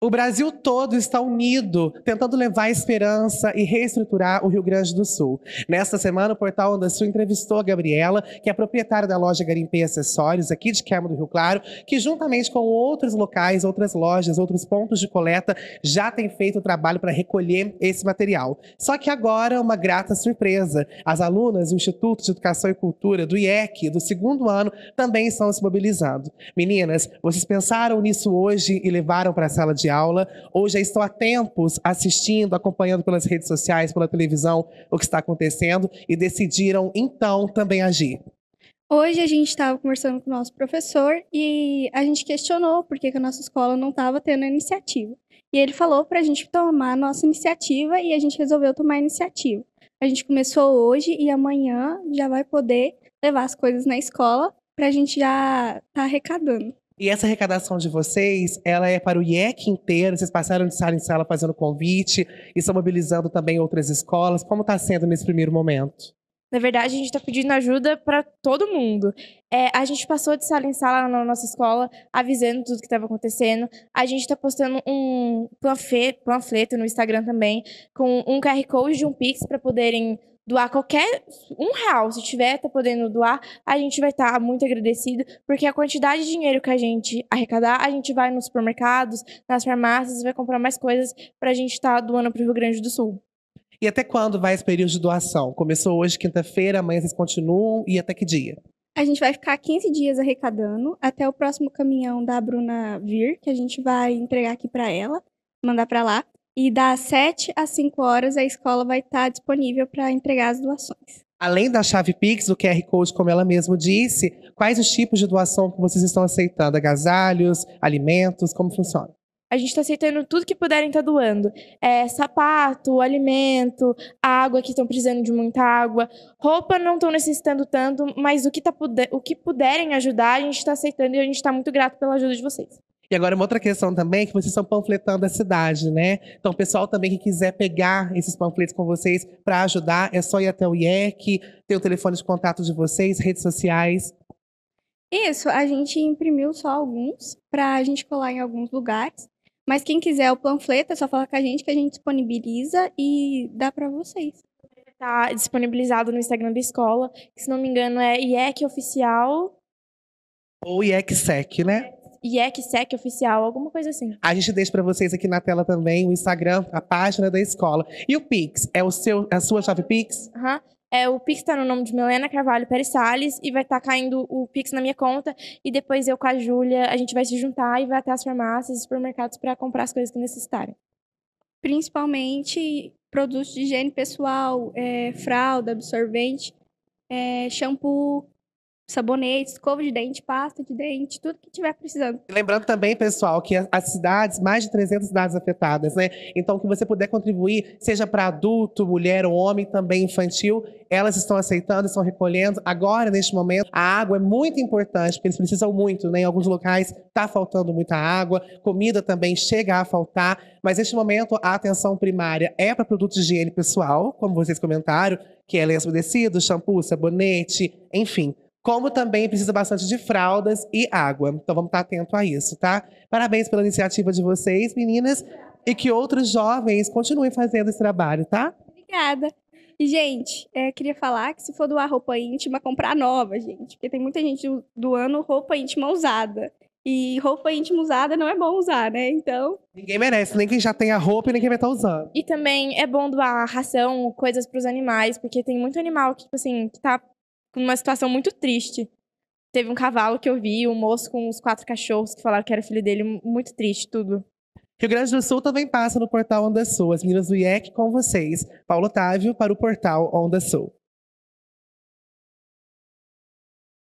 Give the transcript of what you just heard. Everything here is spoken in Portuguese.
O Brasil todo está unido, tentando levar esperança e reestruturar o Rio Grande do Sul. Nesta semana, o Portal Onda Sul entrevistou a Gabriela, que é proprietária da loja Garimpei Acessórios, aqui de Quermo do Rio Claro, que juntamente com outros locais, outras lojas, outros pontos de coleta, já tem feito o trabalho para recolher esse material. Só que agora, uma grata surpresa. As alunas do Instituto de Educação e Cultura, do IEC, do segundo ano, também estão se mobilizando. Meninas, vocês pensaram nisso hoje e levaram para a sala de aula ou já estão há tempos assistindo, acompanhando pelas redes sociais, pela televisão, o que está acontecendo e decidiram então também agir? Hoje a gente estava conversando com o nosso professor e a gente questionou por que, a nossa escola não estava tendo iniciativa. E ele falou para a gente tomar a nossa iniciativa e a gente resolveu tomar a iniciativa. A gente começou hoje e amanhã já vai poder levar as coisas na escola para a gente já estar tá arrecadando. E essa arrecadação de vocês, ela é para o IEC inteiro. Vocês passaram de sala em sala fazendo convite e estão mobilizando também outras escolas. Como está sendo nesse primeiro momento? Na verdade, a gente está pedindo ajuda para todo mundo. É, a gente passou de sala em sala na nossa escola, avisando tudo que estava acontecendo. A gente está postando um panfleto, panfleto no Instagram também, com um QR Code de um Pix para poderem doar qualquer um real, se tiver, tá podendo doar, a gente vai estar tá muito agradecido, porque a quantidade de dinheiro que a gente arrecadar, a gente vai nos supermercados, nas farmácias, vai comprar mais coisas para a gente estar tá doando para o Rio Grande do Sul. E até quando vai esse período de doação? Começou hoje, quinta-feira, amanhã vocês continuam e até que dia? A gente vai ficar 15 dias arrecadando até o próximo caminhão da Bruna vir, que a gente vai entregar aqui para ela, mandar para lá. E das 7 às 5 horas a escola vai estar disponível para entregar as doações. Além da chave Pix, o QR Code, como ela mesma disse, quais os tipos de doação que vocês estão aceitando? Agasalhos, alimentos, como funciona? A gente está aceitando tudo que puderem estar tá doando. É, sapato, alimento, água, que estão precisando de muita água. Roupa não estão necessitando tanto, mas o que, tá, o que puderem ajudar, a gente está aceitando e a gente está muito grato pela ajuda de vocês. E agora uma outra questão também, que vocês estão panfletando a cidade, né? Então, pessoal também que quiser pegar esses panfletos com vocês para ajudar, é só ir até o IEC, ter o telefone de contato de vocês, redes sociais. Isso, a gente imprimiu só alguns para a gente colar em alguns lugares. Mas quem quiser o panfleto, é só falar com a gente que a gente disponibiliza e dá para vocês. Está disponibilizado no Instagram da escola, que se não me engano é IEC Oficial. Ou IECSEC, Sec, né? IECSEC é oficial, alguma coisa assim. A gente deixa para vocês aqui na tela também o Instagram, a página da escola. E o Pix, é o seu, a sua chave Pix? Uhum. É, o Pix está no nome de Melena Carvalho Pérez Salles e vai estar tá caindo o Pix na minha conta. E depois eu com a Júlia, a gente vai se juntar e vai até as farmácias e supermercados para comprar as coisas que necessitarem. Principalmente produtos de higiene pessoal, é, fralda, absorvente, é, shampoo, sabonete, escova de dente, pasta de dente, tudo que tiver precisando. Lembrando também, pessoal, que as cidades, mais de 300 cidades afetadas, né? Então, que você puder contribuir, seja para adulto, mulher ou homem, também infantil, elas estão aceitando, estão recolhendo. Agora, neste momento, a água é muito importante, porque eles precisam muito, né? Em alguns locais está faltando muita água, comida também chega a faltar, mas neste momento a atenção primária é para produtos de higiene pessoal, como vocês comentaram, que é lenço umedecido, shampoo, sabonete, enfim como também precisa bastante de fraldas e água. Então vamos estar atento a isso, tá? Parabéns pela iniciativa de vocês, meninas, e que outros jovens continuem fazendo esse trabalho, tá? Obrigada. E, gente, é, queria falar que se for doar roupa íntima, comprar nova, gente. Porque tem muita gente doando roupa íntima usada. E roupa íntima usada não é bom usar, né? Então. Ninguém merece, nem quem já tem a roupa e nem quem vai estar tá usando. E também é bom doar ração, coisas para os animais, porque tem muito animal que, tipo assim, que tá com uma situação muito triste. Teve um cavalo que eu vi, um moço com os quatro cachorros que falaram que era filho dele, muito triste tudo. Rio Grande do Sul também passa no portal Onda Sul. As meninas do IEC com vocês. Paulo Otávio para o portal Onda Sul.